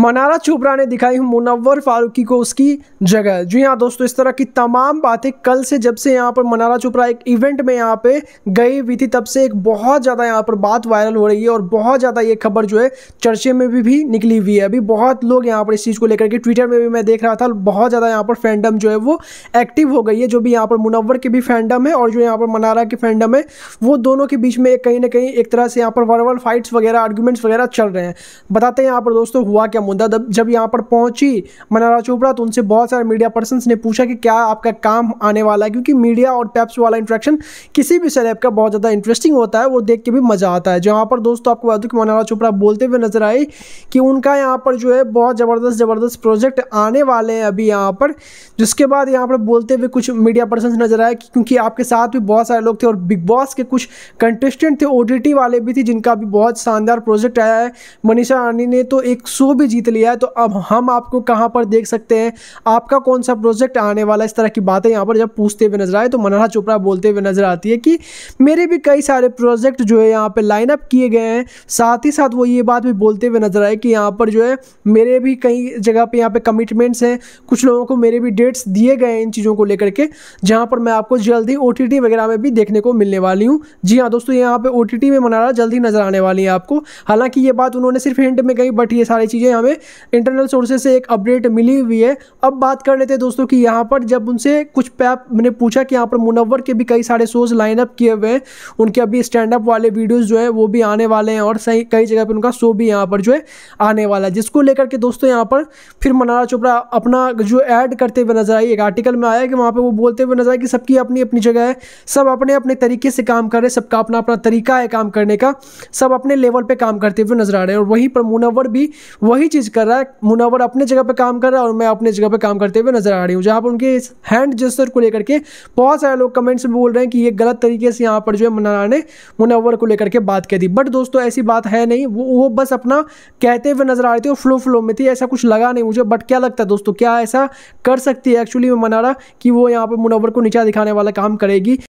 मनारा चोपड़ा ने दिखाई मुनव्वर फारूकी को उसकी जगह जी हाँ दोस्तों इस तरह की तमाम बातें कल से जब से यहाँ पर मनारा चोपड़ा एक इवेंट में यहाँ पे गई हुई थी तब से एक बहुत ज़्यादा यहाँ पर बात वायरल हो रही है और बहुत ज़्यादा ये खबर जो है चर्चे में भी, भी निकली हुई है अभी बहुत लोग यहाँ पर इस चीज़ को लेकर के ट्विटर में भी मैं देख रहा था बहुत ज़्यादा यहाँ पर फैंडम जो है वो एक्टिव हो गई है जो भी यहाँ पर मुनवर की भी फैंडम है और जो यहाँ पर मनारा की फैंडम है वो दोनों के बीच में कहीं ना कहीं एक तरह से यहाँ पर वर्वल फाइट्स वगैरह आर्ग्यूमेंट्स वगैरह चल रहे हैं बताते हैं यहाँ पर दोस्तों हुआ क्या मुद्दा जब यहाँ पर पहुंची मनारा चोपड़ा तो उनसे बहुत सारे मीडिया पर्सन ने पूछा कि क्या आपका काम आने वाला है क्योंकि मीडिया और पैप्स वाला इंट्रैक्शन किसी भी सेलेब का बहुत ज़्यादा इंटरेस्टिंग होता है वो देख के भी मज़ा आता है जहाँ पर दोस्तों आपको बता दूँ कि मनारा चोपड़ा बोलते हुए नजर आई कि उनका यहाँ पर जो है बहुत ज़बरदस्त ज़बरदस्त प्रोजेक्ट आने वाले हैं अभी यहाँ पर जिसके बाद यहाँ पर बोलते हुए कुछ मीडिया पर्सन नज़र आए क्योंकि आपके साथ भी बहुत सारे लोग थे और बिग बॉस के कुछ कंटेस्टेंट थे ओ वाले भी थे जिनका भी बहुत शानदार प्रोजेक्ट आया है मनीषा रानी ने तो एक शो भी जीत लिया है तो अब हम आपको कहाँ पर देख सकते हैं आपका कौन सा प्रोजेक्ट आने वाला इस तरह की बातें यहाँ पर जब पूछते हुए नजर आए तो मनोहरा चोपड़ा बोलते हुए नजर आती है कि मेरे भी कई सारे प्रोजेक्ट जो है यहाँ पर लाइन अप किए गए हैं साथ ही साथ वो ये बात भी बोलते हुए नजर आए कि यहाँ पर जो है मेरे भी कई जगह पर यहाँ पर कमिटमेंट्स हैं कुछ लोगों को मेरे भी डेट्स दिए गए हैं इन चीज़ों को लेकर के जहाँ पर मैं आपको जल्द ही ओ वगैरह में भी देखने को मिलने वाली हूँ जी हाँ दोस्तों यहाँ पर ओ में मनारा जल्द ही नजर आने वाली है आपको हालांकि ये बात उन्होंने सिर्फ हिंट में गई बट ये सारी चीज़ें हमें हुए इंटरनल सोर्सेज से एक अपडेट मिली हुई है अब बात कर लेते हैं दोस्तों कि यहाँ पर जब उनसे कुछ पैप मैंने पूछा कि यहाँ पर मुनवर के भी कई सारे शोज लाइनअप किए हुए हैं उनके अभी स्टैंड अप वाले वीडियोज़ जो है वो भी आने वाले हैं और सही कई जगह पर उनका शो भी यहाँ पर जो है आने वाला है जिसको लेकर के दोस्तों यहाँ पर फिर मनारा चोपड़ा अपना जो ऐड करते हुए नजर आई एक आर्टिकल में आया कि वहाँ पर वो बोलते हुए नजर आए कि सबकी अपनी अपनी जगह है सब अपने अपने तरीके से काम कर रहे हैं सबका अपना अपना तरीका है काम करने का सब अपने लेवल पे काम करते हुए नजर आ रहे हैं और वहीं पर मुनवर भी वही चीज़ कर रहा है मुनावर अपने जगह पर काम कर रहा है और मैं अपने जगह पर काम करते हुए नजर आ रही हूँ जहाँ पर उनके इस हैंड जेस्टर को लेकर के बहुत सारे लोग कमेंट्स में बोल रहे हैं कि ये गलत तरीके से यहाँ पर जो है मुनावर ने मुनावर को लेकर के बात कह दी बट दोस्तों ऐसी बात है नहीं वो वो बस अपना कहते हुए नजर आ रही थी और फ्लो फ्लो में थी ऐसा कुछ लगा नहीं मुझे बट क्या लगता है दोस्तों क्या ऐसा कर सकती है एक्चुअली में मनारा कि वो यहाँ पर मुनावर को नीचा दिखाने वाला काम करेगी